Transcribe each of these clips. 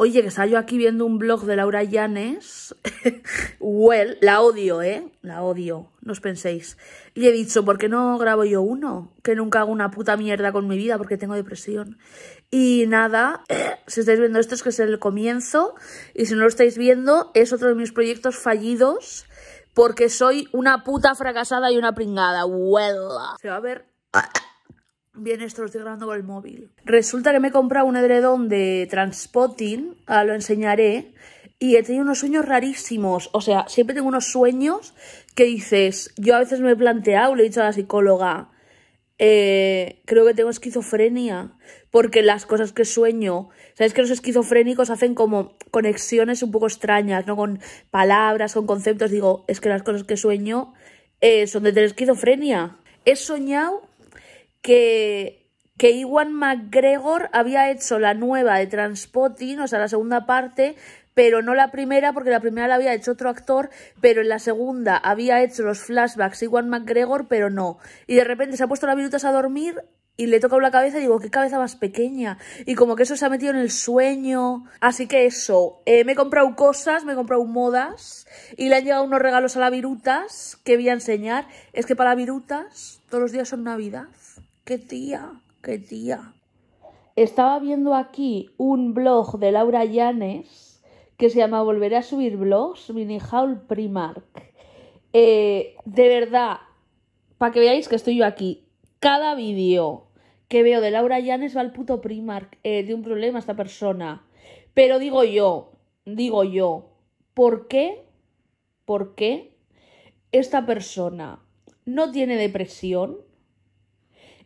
Oye, que estaba yo aquí viendo un blog de Laura Llanes. well, la odio, ¿eh? La odio, no os penséis. Y he dicho, ¿por qué no grabo yo uno? Que nunca hago una puta mierda con mi vida porque tengo depresión. Y nada, si estáis viendo esto es que es el comienzo. Y si no lo estáis viendo, es otro de mis proyectos fallidos porque soy una puta fracasada y una pringada. Well. Se va a ver... Bien, esto lo estoy grabando con el móvil. Resulta que me he comprado un edredón de Transpotting, ahora lo enseñaré, y he tenido unos sueños rarísimos. O sea, siempre tengo unos sueños que dices, yo a veces me he planteado, le he dicho a la psicóloga, eh, creo que tengo esquizofrenia, porque las cosas que sueño, sabes que los esquizofrénicos hacen como conexiones un poco extrañas, ¿no? Con palabras, con conceptos, digo, es que las cosas que sueño eh, son de tener esquizofrenia. He soñado que, que Iwan McGregor había hecho la nueva de Transpotting, o sea, la segunda parte, pero no la primera, porque la primera la había hecho otro actor, pero en la segunda había hecho los flashbacks Iwan McGregor, pero no. Y de repente se ha puesto la virutas a dormir y le he tocado la cabeza y digo, qué cabeza más pequeña. Y como que eso se ha metido en el sueño. Así que eso, eh, me he comprado cosas, me he comprado modas y le han llegado unos regalos a la virutas que voy a enseñar. Es que para virutas todos los días son Navidad. ¡Qué tía! ¡Qué tía! Estaba viendo aquí un blog de Laura Llanes que se llama Volveré a subir blogs, Mini Haul Primark. Eh, de verdad, para que veáis que estoy yo aquí, cada vídeo que veo de Laura Llanes va al puto Primark. Eh, de un problema esta persona. Pero digo yo, digo yo, ¿por qué? ¿Por qué esta persona no tiene depresión?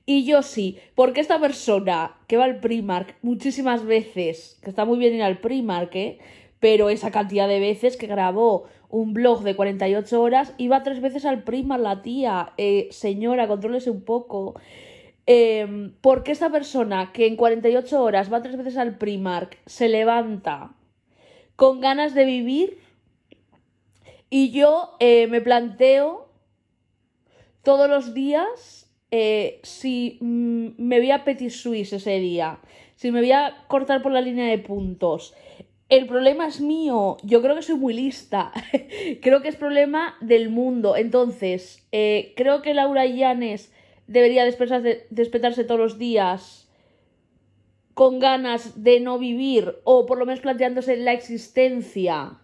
Y yo sí, porque esta persona que va al Primark muchísimas veces, que está muy bien ir al Primark, ¿eh? pero esa cantidad de veces que grabó un blog de 48 horas, Y va tres veces al Primark la tía, eh, señora, contrólese un poco. Em, porque esta persona que en 48 horas va tres veces al Primark se levanta con ganas de vivir y yo eh, me planteo todos los días eh, si mm, me voy a Petit Suisse ese día, si me voy a cortar por la línea de puntos, el problema es mío, yo creo que soy muy lista, creo que es problema del mundo. Entonces, eh, creo que Laura Yanes debería despertarse, todos los días con ganas de no vivir o por lo menos planteándose la existencia.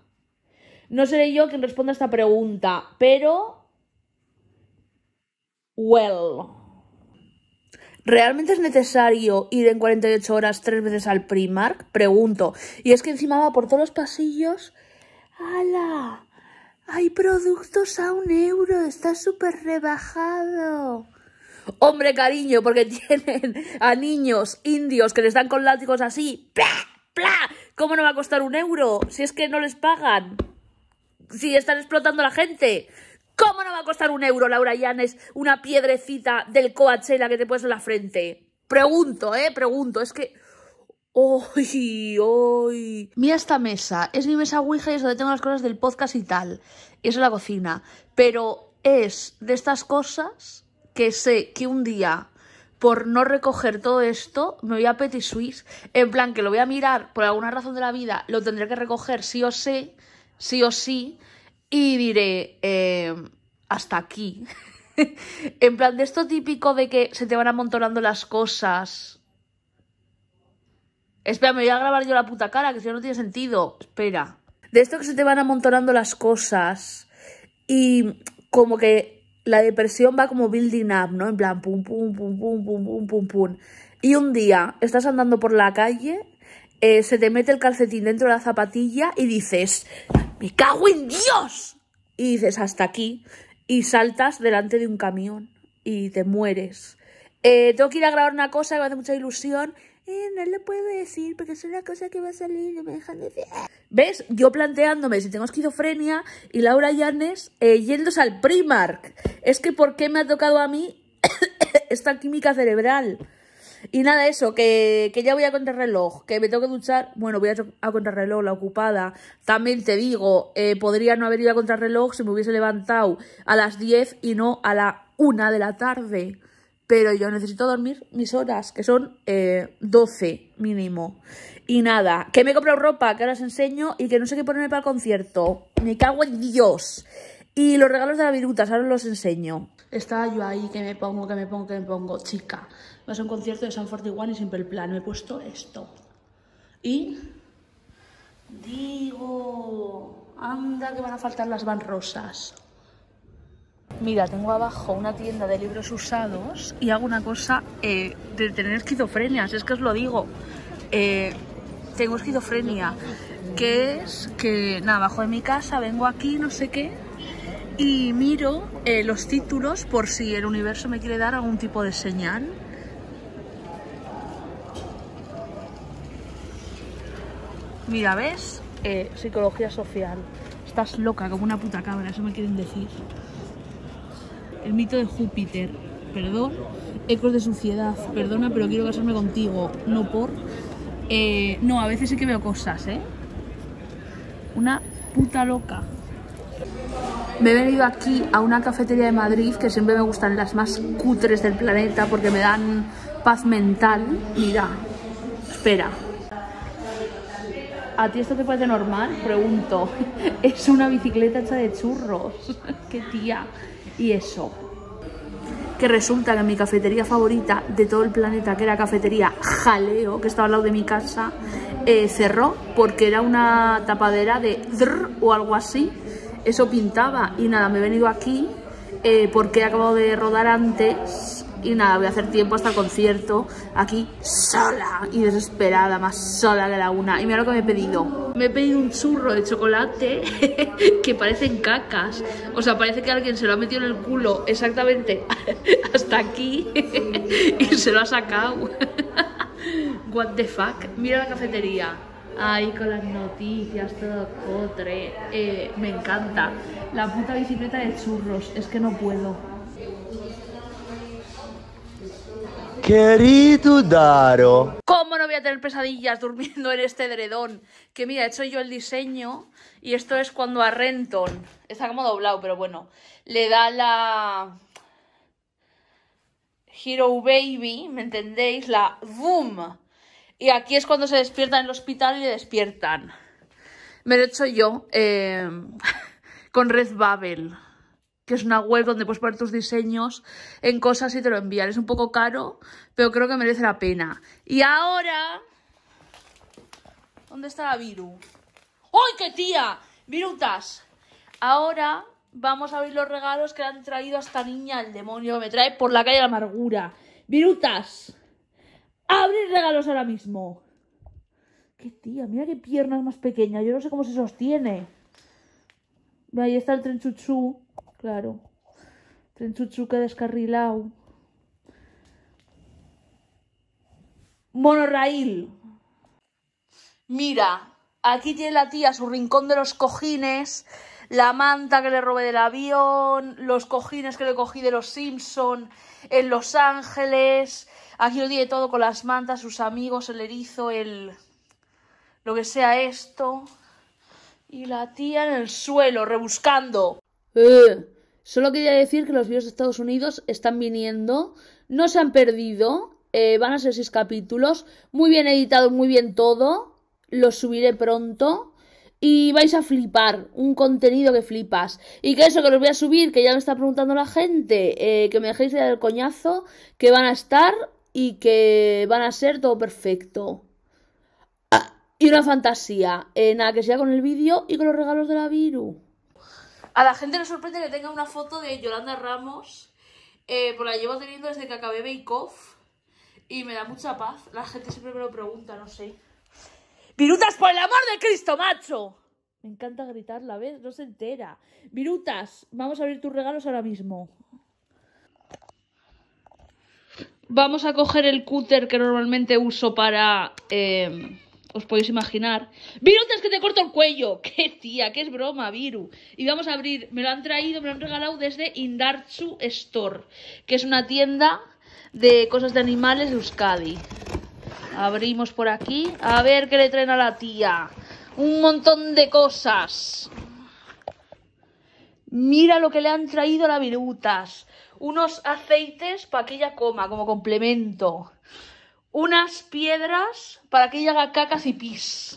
No seré yo quien responda a esta pregunta, pero... Well. ¿Realmente es necesario ir en 48 horas tres veces al Primark? Pregunto. Y es que encima va por todos los pasillos. ¡Hala! Hay productos a un euro, está súper rebajado. Hombre, cariño, porque tienen a niños indios que les dan con látigos así. ¡Pla! ¡Pla! ¿Cómo no va a costar un euro? Si es que no les pagan. Si están explotando a la gente. ¿Cómo no va a costar un euro, Laura Yanes, una piedrecita del Coachella que te pones en la frente? Pregunto, ¿eh? Pregunto. Es que... ¡Uy! ¡Uy! Mira esta mesa. Es mi mesa Ouija y es donde tengo las cosas del podcast y tal. es la cocina. Pero es de estas cosas que sé que un día, por no recoger todo esto, me voy a Petit Suisse. En plan, que lo voy a mirar por alguna razón de la vida. Lo tendré que recoger sí o sí. Sí o sí y diré, eh, hasta aquí. en plan, de esto típico de que se te van amontonando las cosas. Espera, me voy a grabar yo la puta cara, que si no, tiene sentido. Espera. De esto que se te van amontonando las cosas y como que la depresión va como building up, ¿no? En plan, pum, pum, pum, pum, pum, pum, pum, pum. Y un día estás andando por la calle, eh, se te mete el calcetín dentro de la zapatilla y dices, ¡Me cago en Dios! Y dices, hasta aquí. Y saltas delante de un camión y te mueres. Eh, tengo que ir a grabar una cosa que me hace mucha ilusión. Eh, no le puedo decir porque es una cosa que va a salir y me dejan decir. ¿Ves? Yo planteándome si tengo esquizofrenia y Laura Yanes eh, yéndose al Primark. Es que ¿por qué me ha tocado a mí esta química cerebral? Y nada, eso, que, que ya voy a contrarreloj, que me tengo que duchar. Bueno, voy a, a contrarreloj, la ocupada. También te digo, eh, podría no haber ido a contrarreloj si me hubiese levantado a las 10 y no a la 1 de la tarde. Pero yo necesito dormir mis horas, que son 12 eh, mínimo. Y nada, que me he comprado ropa, que ahora os enseño y que no sé qué ponerme para el concierto. Me cago en Dios. Y los regalos de la viruta, ahora os los enseño. Estaba yo ahí, que me pongo, que me pongo, que me pongo. Chica, vas a un concierto de San 41 y siempre el plan, me he puesto esto. Y digo, anda que van a faltar las van rosas. Mira, tengo abajo una tienda de libros usados y hago una cosa eh, de tener esquizofrenia. es que os lo digo. Eh, tengo esquizofrenia, que es que nada, abajo de mi casa vengo aquí, no sé qué, y miro eh, los títulos por si el universo me quiere dar algún tipo de señal. Mira, ¿ves? Eh, psicología social. Estás loca como una puta cabra, eso me quieren decir. El mito de Júpiter. Perdón. Ecos de suciedad. Perdona, pero quiero casarme contigo. No por... Eh, no, a veces sí que veo cosas, ¿eh? Una puta loca. Me he venido aquí a una cafetería de Madrid, que siempre me gustan las más cutres del planeta porque me dan paz mental. Mira, espera. ¿A ti esto te parece normal? Pregunto. Es una bicicleta hecha de churros. ¡Qué tía! Y eso. Que resulta que mi cafetería favorita de todo el planeta, que era cafetería Jaleo, que estaba al lado de mi casa, eh, cerró porque era una tapadera de drr o algo así eso pintaba y nada, me he venido aquí eh, porque he acabado de rodar antes y nada, voy a hacer tiempo hasta el concierto aquí sola y desesperada, más sola de la una. Y mira lo que me he pedido. Me he pedido un churro de chocolate que parecen cacas. O sea, parece que alguien se lo ha metido en el culo exactamente hasta aquí y se lo ha sacado. What the fuck. Mira la cafetería. Ay, con las noticias, todo cotre. Eh, me encanta. La puta bicicleta de churros, es que no puedo. Querido Daro. ¿Cómo no voy a tener pesadillas durmiendo en este dredón? Que mira, he hecho yo el diseño y esto es cuando a Renton, está como doblado, pero bueno, le da la Hero Baby, ¿me entendéis? La Boom y aquí es cuando se despierta en el hospital y le despiertan. Me lo he hecho yo em, con Red Babel, que es una web donde puedes poner tus diseños en cosas y te lo envían. Es un poco caro, pero creo que merece la pena. Y ahora... ¿Dónde está la Viru? ¡Ay, qué tía! Virutas. Ahora vamos a abrir los regalos que le han traído a esta niña el demonio me trae por la calle de la amargura. Virutas abrir regalos ahora mismo. Qué tía, mira qué piernas más pequeñas. Yo no sé cómo se sostiene. Ahí está el tren chuchú, claro. Tren chuchú que ha descarrilado. Monorail. Mira, aquí tiene la tía su rincón de los cojines la manta que le robé del avión, los cojines que le cogí de los Simpson en Los Ángeles. Aquí lo tiene todo con las mantas, sus amigos, el erizo, el... lo que sea esto. Y la tía en el suelo, rebuscando. Eh, solo quería decir que los vídeos de Estados Unidos están viniendo, no se han perdido, eh, van a ser seis capítulos, muy bien editado, muy bien todo, los subiré pronto y vais a flipar, un contenido que flipas. Y que eso que los voy a subir, que ya me está preguntando la gente, eh, que me dejéis de dar el coñazo, que van a estar y que van a ser todo perfecto. Ah, y una fantasía. Eh, nada, que sea con el vídeo y con los regalos de la Viru. A la gente le sorprende que tenga una foto de Yolanda Ramos, eh, pues la llevo teniendo desde que acabé Bake Off y me da mucha paz. La gente siempre me lo pregunta, no sé. ¡Virutas, por el amor de Cristo, macho! Me encanta la vez. No se entera. Virutas, vamos a abrir tus regalos ahora mismo. Vamos a coger el cúter que normalmente uso para... Em, os podéis imaginar. ¡Virutas, que te corto el cuello! ¡Qué tía! ¡Qué es broma, Viru! Y vamos a abrir... Me lo han traído, me lo han regalado desde Indartsu Store, que es una tienda de cosas de animales de Euskadi. Abrimos por aquí. A ver qué le traen a la tía. Un montón de cosas. Mira lo que le han traído la virutas. Unos aceites para que ella coma como complemento. Unas piedras para que ella haga cacas y pis.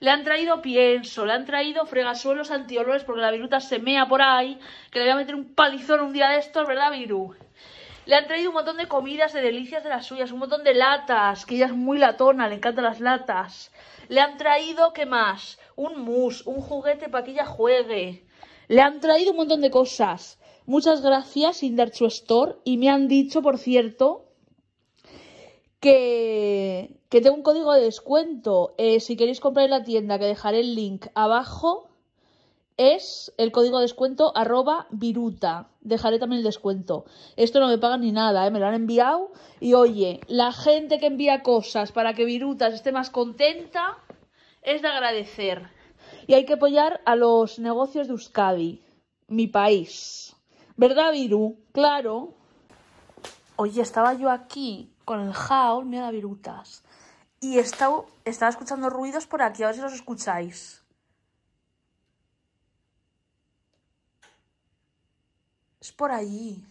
Le han traído pienso, le han traído fregasuelos antiolores porque la viruta se mea por ahí. Que le voy a meter un palizón un día de estos, ¿verdad, Viru? Le han traído un montón de comidas de delicias de las suyas, un montón de latas, que ella es muy latona, le encantan las latas. Le han traído, ¿qué más? Un mousse, un juguete para que ella juegue. Le han traído un montón de cosas. Muchas gracias, Indarcho Store. Y me han dicho, por cierto, que, que tengo un código de descuento. Eh, si queréis comprar en la tienda, que dejaré el link abajo, es el código de descuento arroba viruta. Dejaré también el descuento. Esto no me pagan ni nada, ¿eh? me lo han enviado. Y oye, la gente que envía cosas para que virutas esté más contenta es de agradecer. Y hay que apoyar a los negocios de Euskadi, mi país. ¿Verdad, Viru? Claro. Oye, estaba yo aquí con el jaul, mira virutas. Y estaba, estaba escuchando ruidos por aquí, a ver si los escucháis. Es por allí.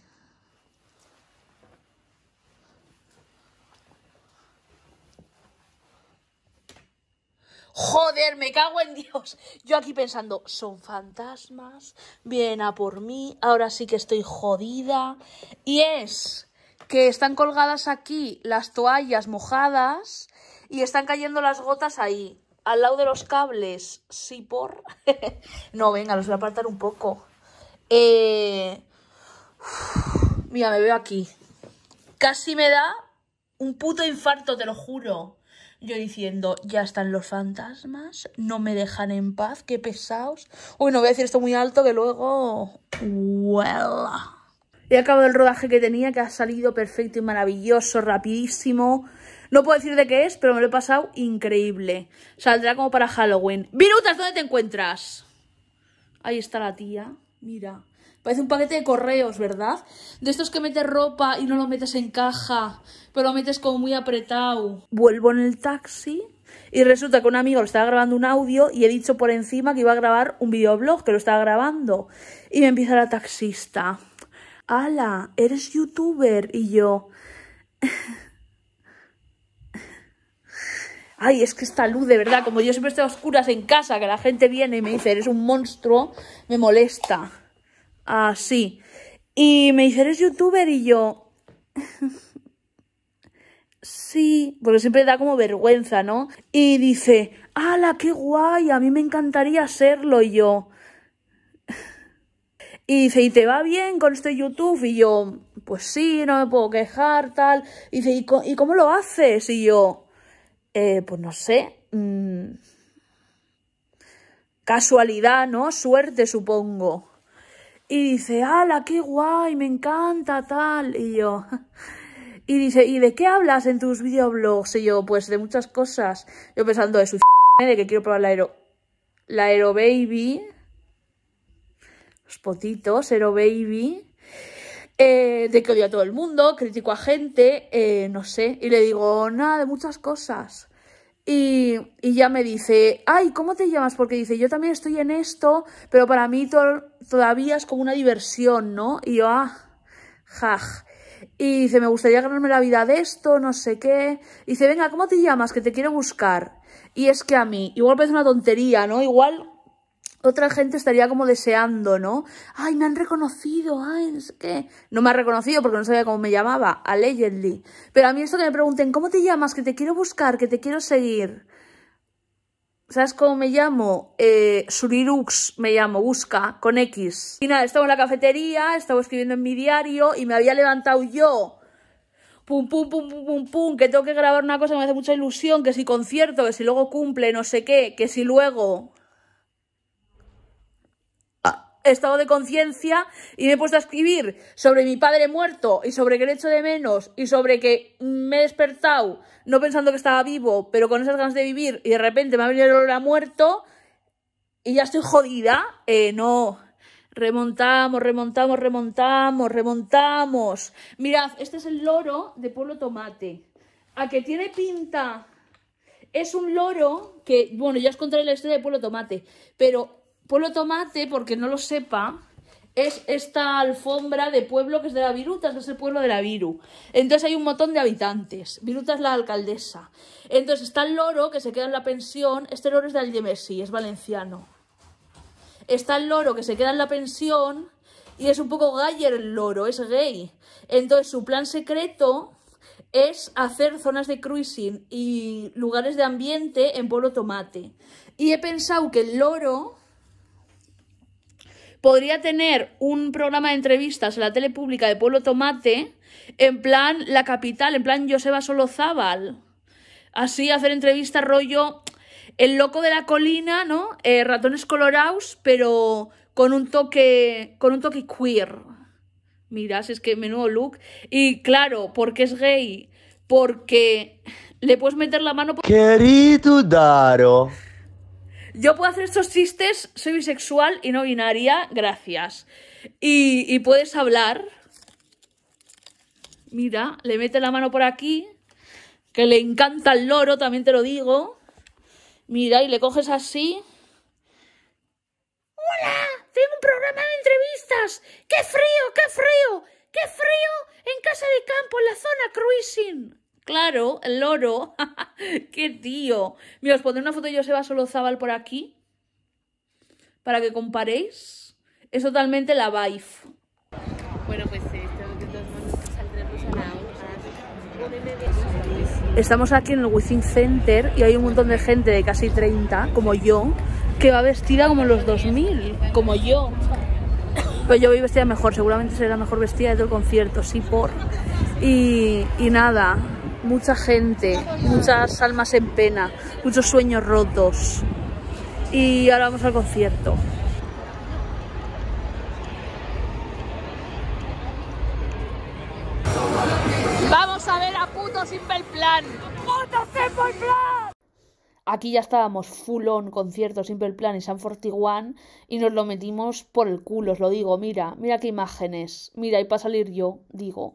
Joder, me cago en Dios. Yo aquí pensando, son fantasmas, vienen a por mí, ahora sí que estoy jodida. Y es que están colgadas aquí las toallas mojadas y están cayendo las gotas ahí, al lado de los cables. Sí, por... no, venga, los voy a apartar un poco. Eh, Mira, me veo aquí. Casi me da un puto infarto, te lo juro. Yo diciendo, ya están los fantasmas, no me dejan en paz, qué pesados. Uy, no voy a decir esto muy alto que luego... Well. He acabado el rodaje que tenía, que ha salido perfecto y maravilloso, rapidísimo. No puedo decir de qué es, pero me lo he pasado increíble. Saldrá como para Halloween. ¡Virutas, ¿dónde te encuentras? Ahí está la tía, mira. Parece un paquete de correos, ¿verdad? De estos que metes ropa y no lo metes en caja, pero lo metes como muy apretado. Vuelvo en el taxi y resulta que un amigo lo estaba grabando un audio y he dicho por encima que iba a grabar un videoblog, que lo estaba grabando. Y me empieza la taxista. Ala, eres youtuber. Y yo... Ay, es que esta luz, de verdad, como yo siempre estoy a oscuras en casa, que la gente viene y me dice, eres un monstruo, me molesta así. Ah, y me dice, ¿eres youtuber? Y yo... sí, porque siempre da como vergüenza, ¿no? Y dice, ¡hala, qué guay! A mí me encantaría serlo. Y yo... Y dice, ¿y te va bien con este YouTube? Y yo, pues sí, no me puedo quejar, tal. Y dice, ¿y, cómo, lo haces? Y yo, eh, pues no sé. Mm. Casualidad, ¿no? Suerte, supongo. Y dice, ¡hala, qué guay! Me encanta tal. Y yo... Y dice, ¿y de qué hablas en tus videoblogs? Y yo, pues de muchas cosas. Yo pensando, de su de que quiero probar la Aero... La Aero Baby. Los potitos, Aero Baby. Eh, de que odio a todo el mundo, critico a gente, eh, no sé. Y le digo, nada, de muchas cosas. Y, ya me dice, ay, ¿cómo te llamas? Porque dice, yo también estoy en esto, pero para mí todavía es como una diversión, ¿no? Y yo, ah, jaj. Y dice, me gustaría ganarme la vida de esto, no sé qué. Y dice, venga, ¿cómo te llamas? Que te quiero buscar. Y es que a mí, igual parece una tontería, ¿no? Igual otra gente estaría como deseando, ¿no? Ay, me han reconocido, ay, no sé qué. No me ha reconocido porque no sabía cómo me llamaba, Legendly. Pero a mí esto que me pregunten, ¿cómo te llamas? Que te quiero buscar, que te quiero seguir. ¿Sabes cómo me llamo? Eh, Surirux me llamo, busca, con X. Y nada, estaba en la cafetería, estaba escribiendo en mi diario y me había levantado yo pum, pum, pum, pum, pum, pum, que tengo que grabar una cosa que me hace mucha ilusión, que si concierto, que si luego cumple, no sé qué, que si luego estado de conciencia y me he puesto a escribir sobre mi padre muerto y sobre que le echo de menos y sobre que me he despertado no pensando que estaba vivo, pero con esas ganas de vivir y de repente me ha venido el olor a muerto y ya estoy jodida. Eh, no, remontamos, remontamos, remontamos, remontamos. Mirad, este es el loro de Pueblo Tomate. A que tiene pinta... Es un loro que, bueno, ya os contaré la historia de Pueblo Tomate, pero Pueblo Tomate, porque no lo sepa, es esta alfombra de pueblo que es de la viruta, es el pueblo de la Viru. Entonces hay un montón de habitantes. Viruta es la alcaldesa. Entonces está el loro que se queda en la pensión. Este loro es de Algemesí, es valenciano. Está el loro que se queda en la pensión y es un poco gayer el loro, es gay. Entonces su plan secreto es hacer zonas de cruising y lugares de ambiente en Pueblo Tomate. Y he pensado que el loro podría tener un programa de entrevistas en la tele pública de Pueblo Tomate, en plan la capital, en plan Joseba Solozábal. Así, hacer entrevistas rollo el loco de la colina, ¿no? Eh, ratones colorados, pero con un toque, con un toque queer. Miras, es que menudo look. Y claro, porque es gay, porque le puedes meter la mano por... Querido Daro. Yo puedo hacer estos chistes, soy bisexual y no binaria, gracias. Y, puedes hablar. Mira, le mete la mano por aquí, que le encanta el loro, también te lo digo. Mira, y le coges así. ¡Hola! Tengo un programa de entrevistas. ¡Qué frío, qué frío! ¡Qué frío! En casa de campo, en la zona cruising. Claro, el loro. ¡Qué tío! Mira, os pondré una foto de Joseba Solozábal por aquí. Para que comparéis. Es totalmente la vibe. Bueno, pues eh, Estamos aquí en el Within Center y hay un montón de gente de casi 30, como yo, que va vestida como los 2000, como yo. Pues yo voy vestida mejor, seguramente seré la mejor vestida de todo el concierto, sí, por. Y, y nada, mucha gente, muchas almas en pena, muchos sueños rotos. Y ahora vamos al concierto. Vamos a ver a puto Simple Plan. ¡Puto Simple Plan! aquí ya estábamos full on concierto Simple Plan y San 41 y nos lo metimos por el culo, os lo digo, mira, mira qué imágenes, mira, y para salir yo, digo.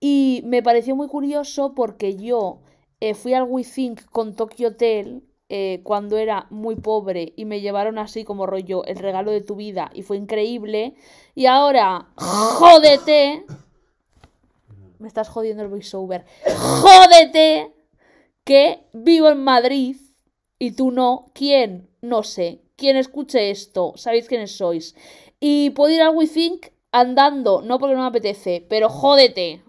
Y me pareció muy curioso porque yo eh, fui al WeThink con Tokyo Hotel eh, cuando era muy pobre y me llevaron así como rollo el regalo de tu vida y fue increíble. Y ahora, jódete. Me estás jodiendo el voiceover. Jódete que vivo en Madrid y tú no, ¿quién? No sé. ¿Quién escuche esto, sabéis quiénes sois. Y puedo ir al WeThink andando, no porque no me apetece, pero jódete.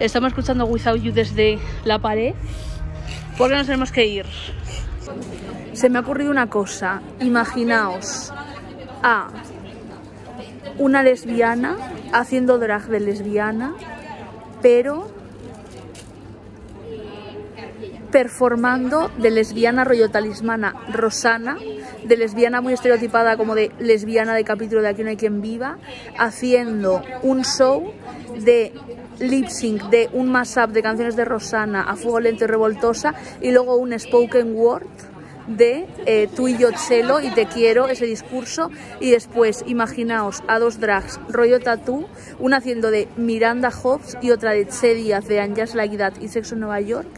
Estamos escuchando Without You desde la pared porque nos tenemos que ir. Se me ha ocurrido una cosa. Imaginaos a una lesbiana haciendo drag de lesbiana, pero performando de lesbiana rollo talismana Rosana, de lesbiana muy estereotipada como de lesbiana de capítulo de Aquí no hay quien viva, haciendo un show de lip sync de un mashup de canciones de Rosana a fuego lento y revoltosa y luego un spoken word de eh, tú y yo chelo y te quiero, ese discurso. Y después, imaginaos a dos drags, rollo tatú, una haciendo de Miranda Hobbs y otra de Che de Anjas La y Sexo en Nueva York.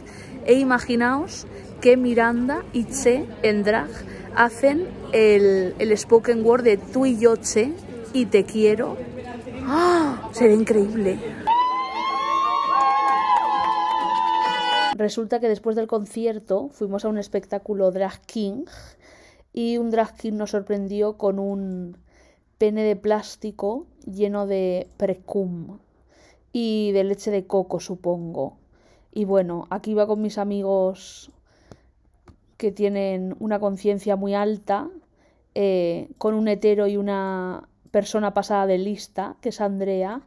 E imaginaos que Miranda y Che en drag hacen el, spoken word de tú y yo Che y te quiero. ¡Ah! Sería increíble. Resulta que después del concierto fuimos a un espectáculo Drag King y un Drag King nos sorprendió con un pene de plástico lleno de precum y de leche de coco, supongo. Y bueno, aquí va con mis amigos que tienen una conciencia muy alta, eh, con un hetero y una persona pasada de lista, que es Andrea.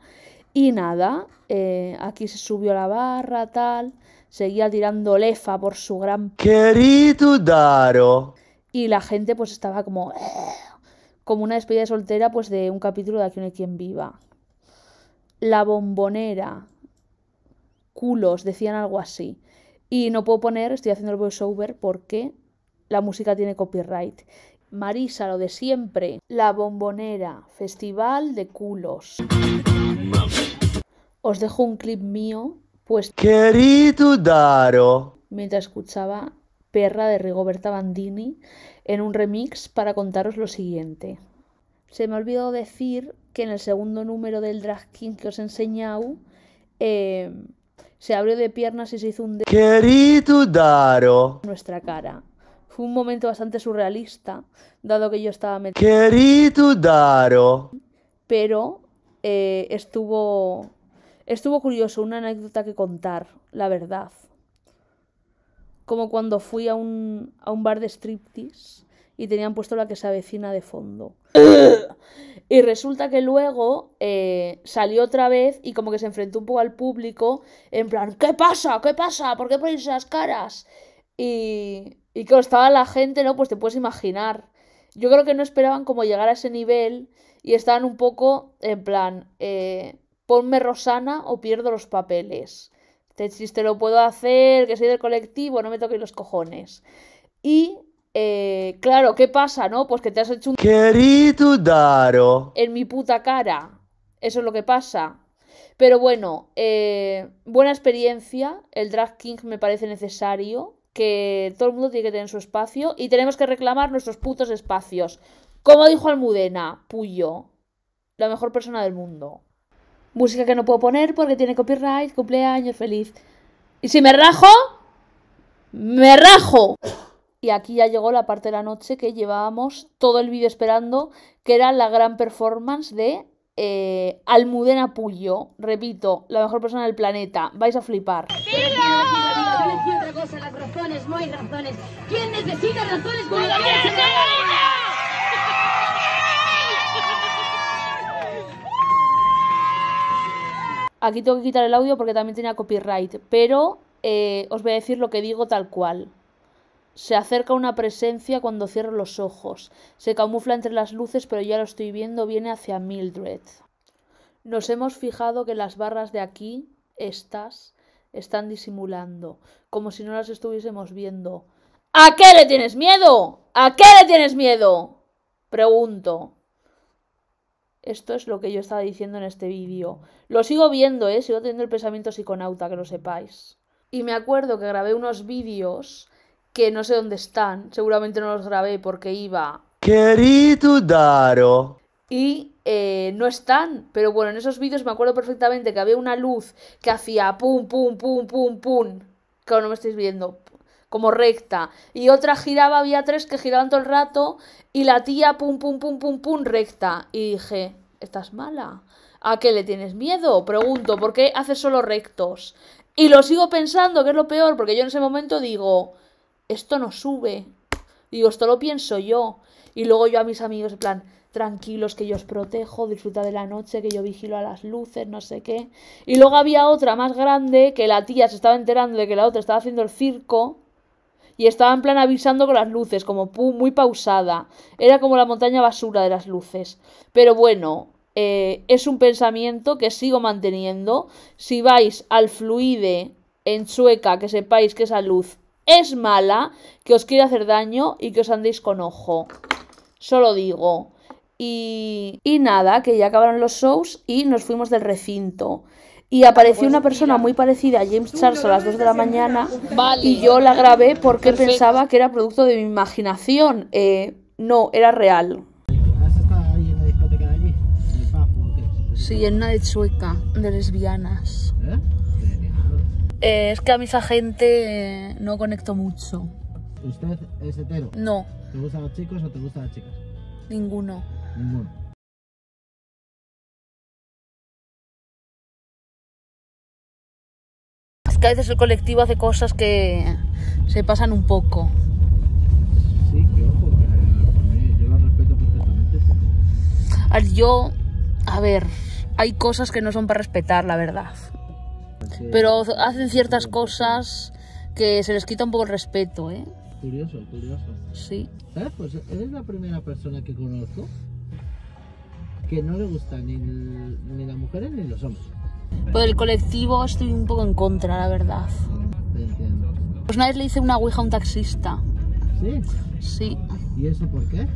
Y nada, eh, aquí se subió la barra, tal, seguía tirando lefa por su gran... Querido Daro. Y la gente pues estaba como... como una despedida de soltera pues de un capítulo de Aquí no hay quien viva. La bombonera culos, decían algo así. Y no puedo poner, estoy haciendo el voiceover porque la música tiene copyright. Marisa, lo de siempre. La bombonera, festival de culos. Os dejo un clip mío, pues... Querido Daro. Mientras escuchaba Perra de Rigoberta Bandini en un remix para contaros lo siguiente. Se me olvidó decir que en el segundo número del Drag King que os he enseñado... Eh, se abrió de piernas y se hizo un dedo. Querido Daro. Nuestra cara. Fue un momento bastante surrealista, dado que yo estaba metido. Querido Daro. Pero eh, estuvo. Estuvo curioso, una anécdota que contar, la verdad. Como cuando fui a un, a un bar de striptease y tenían puesto la que se avecina de fondo. Eh. y resulta que luego eh, salió otra vez y como que se enfrentó un poco al público en plan, ¿qué pasa? ¿Qué pasa? ¿Por qué ponéis esas caras? Y, y que estaba la gente, ¿no? Pues te puedes imaginar. Yo creo que no esperaban como llegar a ese nivel y estaban un poco en plan, eh, ponme Rosana o pierdo los papeles. Te, chiste lo puedo hacer, que soy del colectivo, no me toques los cojones. Y eh, claro, ¿qué pasa, no? Pues que te has hecho un... Querido Daro. En mi puta cara. Eso es lo que pasa. Pero bueno, eh, buena experiencia. El Drag King me parece necesario. Que todo el mundo tiene que tener su espacio. Y tenemos que reclamar nuestros putos espacios. Como dijo Almudena, Puyo. La mejor persona del mundo. Música que no puedo poner porque tiene copyright. Cumpleaños feliz. Y si me rajo... Me rajo. Y aquí ya llegó la parte de la noche que llevábamos todo el vídeo esperando, que era la gran performance de eh, Almudena Puyo. Repito, la mejor persona del planeta. Vais a flipar. Aquí tengo que quitar el audio porque también tenía copyright, pero eh, os voy a decir lo que digo tal cual. Se acerca una presencia cuando cierro los ojos. Se camufla entre las luces, pero ya lo estoy viendo, viene hacia Mildred. Nos hemos fijado que las barras de aquí, estas, están disimulando, como si no las estuviésemos viendo. ¿A qué le tienes miedo? ¿A qué le tienes miedo? Pregunto. Esto es lo que yo estaba diciendo en este vídeo. Lo sigo viendo, ¿eh? Sigo teniendo el pensamiento psiconauta, que lo sepáis. Y me acuerdo que grabé unos vídeos que no sé dónde están. Seguramente no los grabé porque iba. Querido Daro. Y eh, no están. Pero bueno, en esos vídeos me acuerdo perfectamente que había una luz que hacía pum, pum, pum, pum, pum. que no me estáis viendo. Como recta. Y otra giraba, había tres que giraban todo el rato. Y la tía pum, pum, pum, pum, pum, recta. Y dije, ¿estás mala? ¿A qué le tienes miedo? Pregunto, ¿por qué haces solo rectos? Y lo sigo pensando, que es lo peor, porque yo en ese momento digo, esto no sube. Digo, esto lo pienso yo. Y luego yo a mis amigos, en plan, tranquilos, que yo os protejo, disfruta de la noche, que yo vigilo a las luces, no sé qué. Y luego había otra más grande, que la tía se estaba enterando de que la otra estaba haciendo el circo. Y estaba en plan avisando con las luces, como muy pausada. Era como la montaña basura de las luces. Pero bueno, eh, es un pensamiento que sigo manteniendo. Si vais al fluide en Sueca, que sepáis que esa luz es mala, que os quiere hacer daño y que os andéis con ojo. Solo digo. Y, nada, que ya acabaron los shows y nos fuimos del recinto. Y apareció pues una persona muy parecida a James Charles a las 2 de la mañana y yo la grabé porque pensaba que era producto de mi imaginación. Eh, no, era real. Sí, en una de Chueca, de lesbianas. ¿Eh? es que a mi esa gente no conecto mucho. ¿Usted es hetero? No. ¿Te gustan los chicos o te gustan las chicas? Ninguno. Ninguno. Es que a veces el colectivo hace cosas que se pasan un poco. Sí, que ojo, que yo la respeto perfectamente. Pero... Yo, a ver, hay cosas que no son para respetar, la verdad pero hacen ciertas cosas que se les quita un poco el respeto, ¿eh? Curioso, curioso. Sí. ¿Sabes? Pues es la primera persona que conozco que no le gusta ni, las mujeres ni los hombres. Por el colectivo estoy un poco en contra, la verdad. Te entiendo. Pues una le hice una ouija a un taxista. ¿Sí? Sí. ¿Y eso por qué?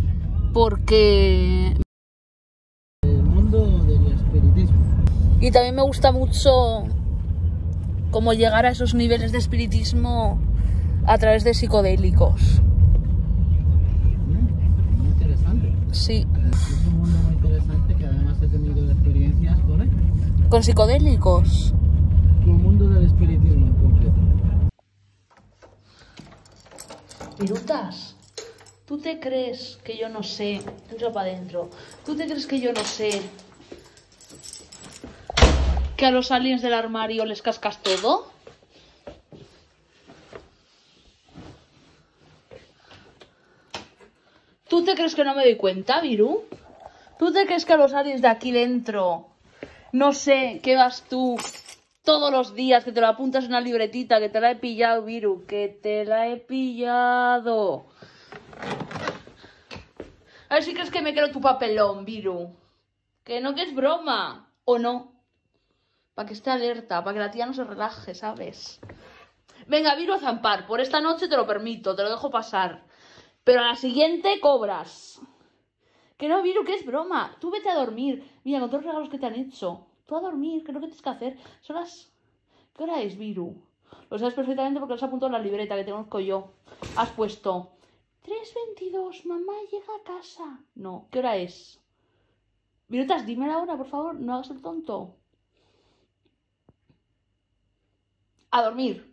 Porque... El mundo del espiritismo. Y también me gusta mucho cómo llegar a esos niveles de espiritismo a través de psicodélicos. Muy interesante. Sí. Es un mundo muy interesante que además he tenido experiencias con él. ¿Con psicodélicos? Con el mundo del espiritismo en concreto. Pirutas, ¿tú te crees que yo no sé? Entra para adentro. ¿Tú te crees que yo no sé que a los aliens del armario les cascas todo? ¿Tú te crees que no me doy cuenta, Viru? ¿Tú te crees que a los aliens de aquí dentro, no sé, qué vas tú todos los días, que te lo apuntas en una libretita, que te la he pillado, Viru, que te la he pillado? A ver si crees que me quedo tu papelón, Viru. Que no que es broma, ¿o no? para que esté alerta, para que la tía no se relaje, ¿sabes? Venga, Viru, a zampar, por esta noche te lo permito, te lo dejo pasar. Pero a la siguiente cobras. Que no, Viru, que es broma. Tú vete a dormir. Mira, con todos los regalos que te han hecho. Tú a dormir, que no que tienes que hacer. Son ¿Qué hora es, Viru? Lo sabes perfectamente porque lo has apuntado en la libreta que te conozco yo. Has puesto. 3.22, mamá llega a casa. No, ¿qué hora es? Virutas, dime la hora, por favor, no hagas el tonto. A dormir.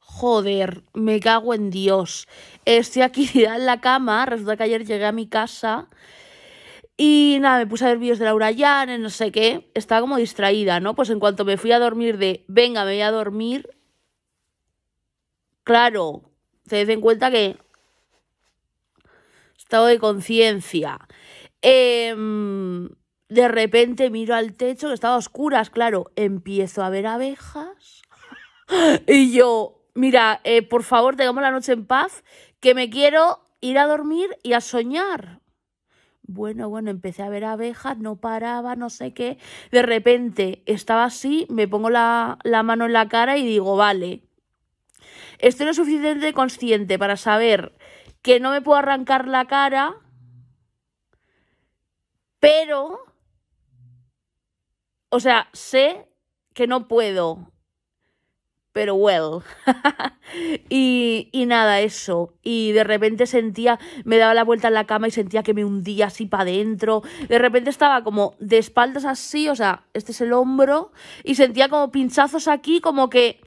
Joder, me cago en Dios. Estoy aquí en la cama. Resulta que ayer llegué a mi casa y nada, me puse a ver vídeos de Laura Jan, no sé qué. Estaba como distraída, ¿no? Pues en cuanto me fui a dormir de, venga, me voy a dormir. Claro, te den cuenta que estado de conciencia. Em, de repente miro al techo que estaba a oscuras, claro, empiezo a ver abejas Y yo, mira, eh, por favor, tengamos la noche en paz, que me quiero ir a dormir y a soñar. Bueno, bueno, empecé a ver abejas, no paraba, no sé qué. De repente estaba así, me pongo la, la mano en la cara y digo, vale, estoy lo suficiente consciente para saber que no me puedo arrancar la cara, pero, o sea, sé que no puedo pero well. y, y, nada, eso. Y de repente sentía, me daba la vuelta en la cama y sentía que me hundía así para adentro. De repente estaba como de espaldas así, o sea, este es el hombro, y sentía como pinchazos aquí, como que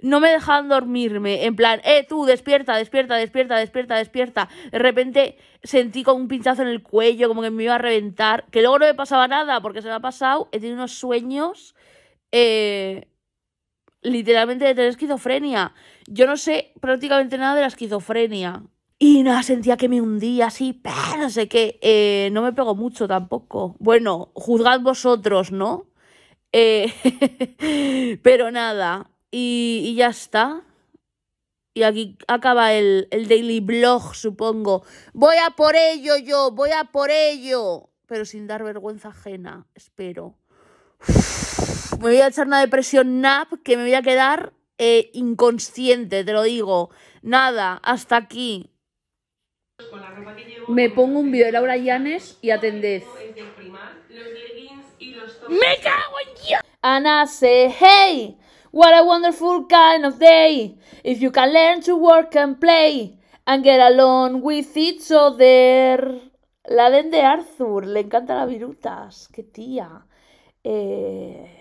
no me dejaban dormirme. En plan, eh, tú, despierta, despierta, despierta, despierta, despierta. De repente sentí como un pinchazo en el cuello, como que me iba a reventar. Que luego no me pasaba nada, porque se me ha pasado, he tenido unos sueños. Eh, literalmente de tener esquizofrenia. Yo no sé prácticamente nada de la esquizofrenia. Y nada, sentía que me hundía así, pero no sé qué. Eh, no me pegó mucho tampoco. Bueno, juzgad vosotros, ¿no? Eh, pero nada. Y, ya está. Y aquí acaba el, daily blog, supongo. Voy a por ello yo, voy a por ello. Pero sin dar vergüenza ajena, espero me voy a echar una depresión nap que me voy a quedar eh, inconsciente, te lo digo. Nada, hasta aquí. Me pongo un video de Laura Llanes y atended. ¡Me cago en Dios! Ana say, hey, what a wonderful kind of day. If you can learn to work and play and get along with each other. La den de Arthur, le encanta la virutas, qué tía. Eh...